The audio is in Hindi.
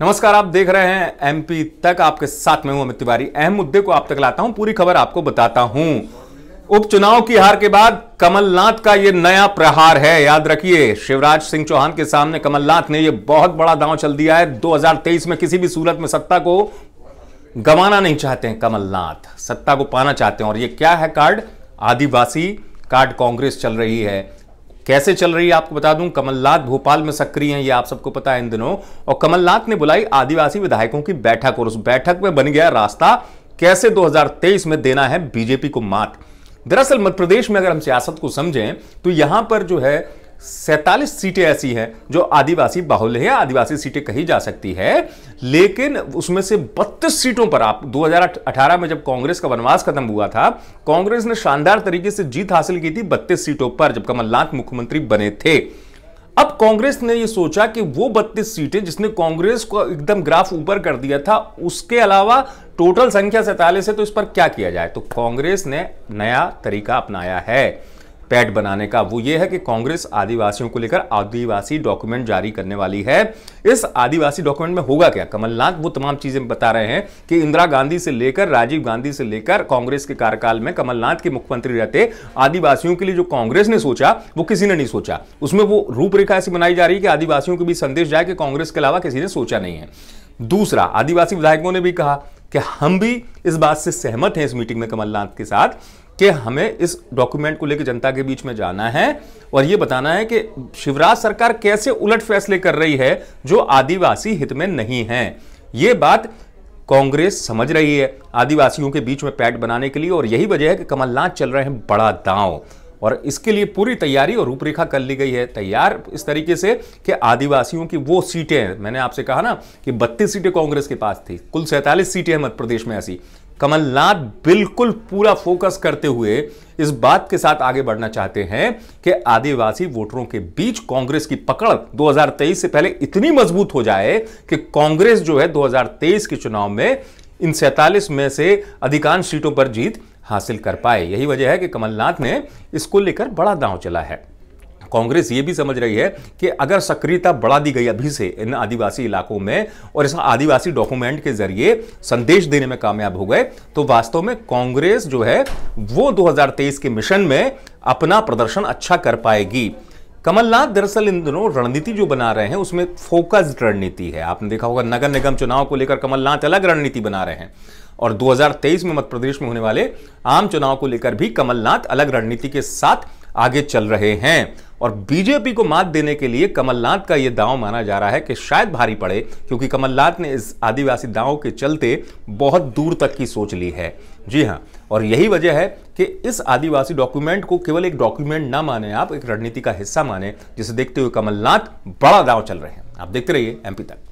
नमस्कार आप देख रहे हैं एमपी तक आपके साथ में हूं अमित तिवारी अहम मुद्दे को आप तक लाता हूं पूरी खबर आपको बताता हूं उपचुनाव की हार के बाद कमलनाथ का यह नया प्रहार है याद रखिए शिवराज सिंह चौहान के सामने कमलनाथ ने यह बहुत बड़ा दांव चल दिया है 2023 में किसी भी सूरत में सत्ता को गंवाना नहीं चाहते हैं कमलनाथ सत्ता को पाना चाहते हैं और यह क्या है कार्ड आदिवासी कार्ड कांग्रेस चल रही है कैसे चल रही है आपको बता दूं कमलनाथ भोपाल में सक्रिय हैं ये आप सबको पता है इन दिनों और कमलनाथ ने बुलाई आदिवासी विधायकों की बैठक और उस बैठक में बन गया रास्ता कैसे 2023 में देना है बीजेपी को मात दरअसल मध्य प्रदेश में अगर हम सियासत को समझें तो यहां पर जो है सैतालीस सीटें ऐसी हैं जो आदिवासी बाहुल्य है आदिवासी सीटें कही जा सकती है लेकिन उसमें से 32 सीटों पर आप 2018 में जब कांग्रेस का वनवास खत्म हुआ था कांग्रेस ने शानदार तरीके से जीत हासिल की थी 32 सीटों पर जब कमलनाथ मुख्यमंत्री बने थे अब कांग्रेस ने यह सोचा कि वो 32 सीटें जिसने कांग्रेस को एकदम ग्राफ ऊपर कर दिया था उसके अलावा टोटल संख्या सैतालीस है तो इस पर क्या किया जाए तो कांग्रेस ने नया तरीका अपनाया है पैड बनाने का वो ये है कि कांग्रेस आदिवासियों को लेकर आदिवासी डॉक्यूमेंट जारी करने वाली है इस आदिवासी डॉक्यूमेंट में होगा क्या कमलनाथ वो तमाम चीजें बता रहे हैं कि इंदिरा गांधी से लेकर राजीव गांधी से लेकर कांग्रेस के कार्यकाल में कमलनाथ के मुख्यमंत्री रहते आदिवासियों के लिए जो कांग्रेस ने सोचा वो किसी ने नहीं सोचा उसमें वो रूपरेखा ऐसी बनाई जा रही है कि आदिवासियों के बीच संदेश जाए कि कांग्रेस के अलावा किसी ने सोचा नहीं है दूसरा आदिवासी विधायकों ने भी कहा कि हम भी इस बात से सहमत हैं इस मीटिंग में कमलनाथ के साथ कि हमें इस डॉक्यूमेंट को लेकर जनता के बीच में जाना है और यह बताना है कि शिवराज सरकार कैसे उलट फैसले कर रही है जो आदिवासी हित में नहीं है यह बात कांग्रेस समझ रही है आदिवासियों के बीच में पैट बनाने के लिए और यही वजह है कि कमलनाथ चल रहे हैं बड़ा दांव और इसके लिए पूरी तैयारी और रूपरेखा कर ली गई है तैयार इस तरीके से कि आदिवासियों की वो सीटें मैंने आपसे कहा ना कि बत्तीस सीटें कांग्रेस के पास थी कुल सैंतालीस सीटें हैं मध्य प्रदेश में ऐसी कमलनाथ बिल्कुल पूरा फोकस करते हुए इस बात के साथ आगे बढ़ना चाहते हैं कि आदिवासी वोटरों के बीच कांग्रेस की पकड़ 2023 से पहले इतनी मजबूत हो जाए कि कांग्रेस जो है 2023 के चुनाव में इन सैतालीस में से अधिकांश सीटों पर जीत हासिल कर पाए यही वजह है कि कमलनाथ ने इसको लेकर बड़ा दांव चला है कांग्रेस ये भी समझ रही है कि अगर सक्रियता बढ़ा दी गई अभी से इन आदिवासी इलाकों में और इस आदिवासी डॉक्यूमेंट के जरिए संदेश देने में कामयाब हो गए तो वास्तव में कांग्रेस जो है वो 2023 के मिशन में अपना प्रदर्शन अच्छा कर पाएगी कमलनाथ दरअसल इन दिनों रणनीति जो बना रहे हैं उसमें फोकस्ड रणनीति है आपने देखा होगा नगर निगम चुनाव को लेकर कमलनाथ अलग रणनीति बना रहे हैं और 2023 में मध्य प्रदेश में होने वाले आम चुनाव को लेकर भी कमलनाथ अलग रणनीति के साथ आगे चल रहे हैं और बीजेपी को मात देने के लिए कमलनाथ का यह दांव माना जा रहा है कि शायद भारी पड़े क्योंकि कमलनाथ ने इस आदिवासी दांव के चलते बहुत दूर तक की सोच ली है जी हां और यही वजह है कि इस आदिवासी डॉक्यूमेंट को केवल एक डॉक्यूमेंट ना माने आप एक रणनीति का हिस्सा माने जिसे देखते हुए कमलनाथ बड़ा दांव चल रहे हैं आप देखते रहिए एमपी तक